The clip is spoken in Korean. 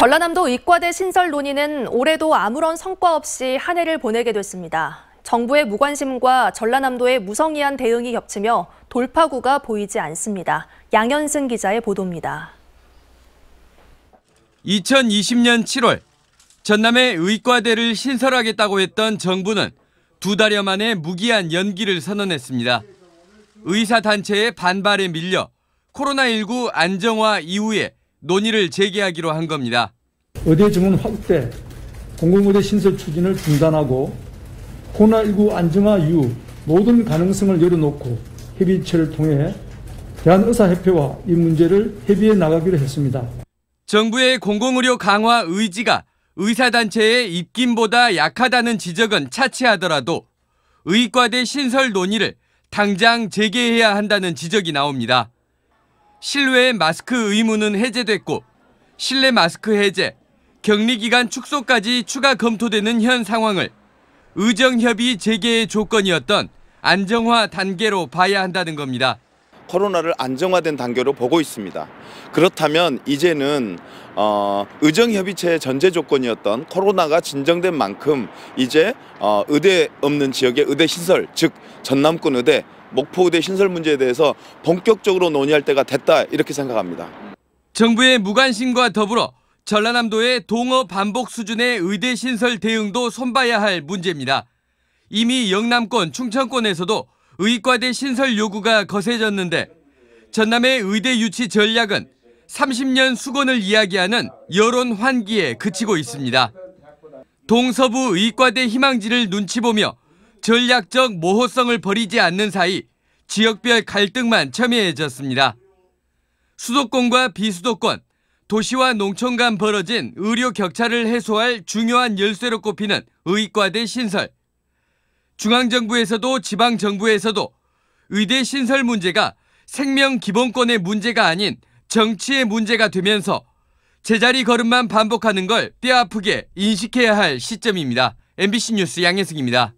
전라남도 의과대 신설 논의는 올해도 아무런 성과 없이 한 해를 보내게 됐습니다. 정부의 무관심과 전라남도의 무성의한 대응이 겹치며 돌파구가 보이지 않습니다. 양현승 기자의 보도입니다. 2020년 7월 전남에 의과대를 신설하겠다고 했던 정부는 두 달여 만에 무기한 연기를 선언했습니다. 의사 단체의 반발에 밀려 코로나19 안정화 이후에 논의를 재개하기로 한 겁니다. 의대 증원 확대, 공공의대 신설 추진을 중단하고 코로나19 안정화 이후 모든 가능성을 열어놓고 협의체를 통해 대한의사협회와 이 문제를 협의해 나가기로 했습니다. 정부의 공공의료 강화 의지가 의사단체의 입김보다 약하다는 지적은 차치하더라도 의과대 신설 논의를 당장 재개해야 한다는 지적이 나옵니다. 실외 마스크 의무는 해제됐고 실내 마스크 해제, 격리 기간 축소까지 추가 검토되는 현 상황을 의정협의 재개의 조건이었던 안정화 단계로 봐야 한다는 겁니다. 코로나를 안정화된 단계로 보고 있습니다. 그렇다면 이제는 어, 의정협의체의 전제 조건이었던 코로나가 진정된 만큼 이제 어, 의대 없는 지역의 의대 시설, 즉 전남권 의대 목포대 신설 문제에 대해서 본격적으로 논의할 때가 됐다 이렇게 생각합니다. 정부의 무관심과 더불어 전라남도의 동어 반복 수준의 의대 신설 대응도 손봐야 할 문제입니다. 이미 영남권, 충청권에서도 의과대 신설 요구가 거세졌는데 전남의 의대 유치 전략은 30년 수건을 이야기하는 여론 환기에 그치고 있습니다. 동서부 의과대 희망지를 눈치 보며 전략적 모호성을 버리지 않는 사이 지역별 갈등만 첨예해졌습니다. 수도권과 비수도권, 도시와 농촌 간 벌어진 의료 격차를 해소할 중요한 열쇠로 꼽히는 의과대 신설. 중앙정부에서도 지방정부에서도 의대 신설 문제가 생명 기본권의 문제가 아닌 정치의 문제가 되면서 제자리 걸음만 반복하는 걸 뼈아프게 인식해야 할 시점입니다. MBC 뉴스 양혜승입니다.